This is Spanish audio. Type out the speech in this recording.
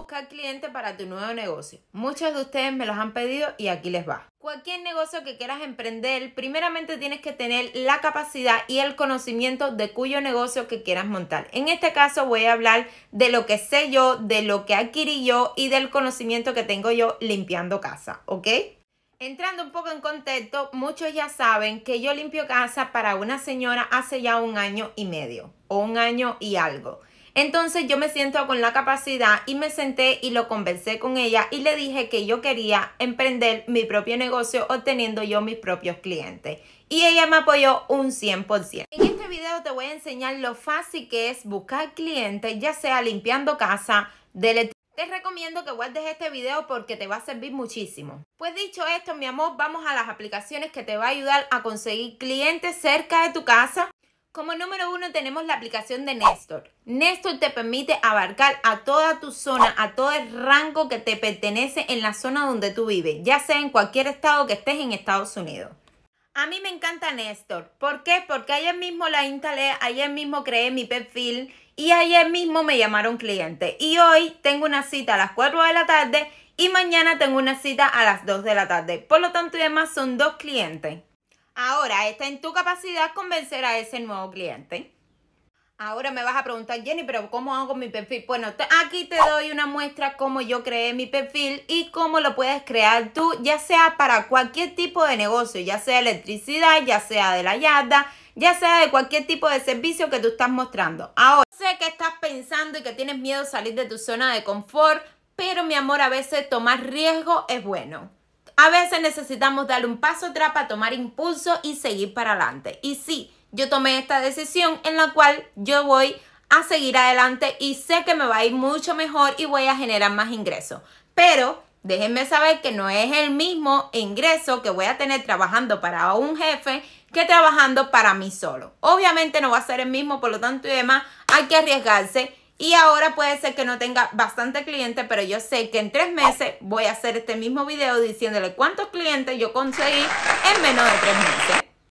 buscar clientes para tu nuevo negocio. Muchos de ustedes me los han pedido y aquí les va. Cualquier negocio que quieras emprender, primeramente tienes que tener la capacidad y el conocimiento de cuyo negocio que quieras montar. En este caso voy a hablar de lo que sé yo, de lo que adquirí yo y del conocimiento que tengo yo limpiando casa, ¿ok? Entrando un poco en contexto, muchos ya saben que yo limpio casa para una señora hace ya un año y medio o un año y algo. Entonces yo me siento con la capacidad y me senté y lo conversé con ella y le dije que yo quería emprender mi propio negocio obteniendo yo mis propios clientes. Y ella me apoyó un 100%. En este video te voy a enseñar lo fácil que es buscar clientes, ya sea limpiando casa, de te recomiendo que guardes este video porque te va a servir muchísimo. Pues dicho esto, mi amor, vamos a las aplicaciones que te va a ayudar a conseguir clientes cerca de tu casa como número uno tenemos la aplicación de Néstor. Néstor te permite abarcar a toda tu zona, a todo el rango que te pertenece en la zona donde tú vives, ya sea en cualquier estado que estés en Estados Unidos. A mí me encanta Néstor. ¿Por qué? Porque ayer mismo la instalé, ayer mismo creé mi perfil y ayer mismo me llamaron cliente. Y hoy tengo una cita a las 4 de la tarde y mañana tengo una cita a las 2 de la tarde. Por lo tanto, y además son dos clientes. Ahora está en tu capacidad convencer a ese nuevo cliente. Ahora me vas a preguntar, Jenny, pero ¿cómo hago mi perfil? Bueno, aquí te doy una muestra cómo yo creé mi perfil y cómo lo puedes crear tú, ya sea para cualquier tipo de negocio, ya sea electricidad, ya sea de la yarda, ya sea de cualquier tipo de servicio que tú estás mostrando. Ahora, sé que estás pensando y que tienes miedo salir de tu zona de confort, pero mi amor, a veces tomar riesgo es bueno. A veces necesitamos dar un paso atrás para tomar impulso y seguir para adelante. Y sí, yo tomé esta decisión en la cual yo voy a seguir adelante y sé que me va a ir mucho mejor y voy a generar más ingresos. Pero déjenme saber que no es el mismo ingreso que voy a tener trabajando para un jefe que trabajando para mí solo. Obviamente no va a ser el mismo, por lo tanto y demás, hay que arriesgarse y ahora puede ser que no tenga bastante cliente, pero yo sé que en tres meses voy a hacer este mismo video diciéndole cuántos clientes yo conseguí en menos de tres meses.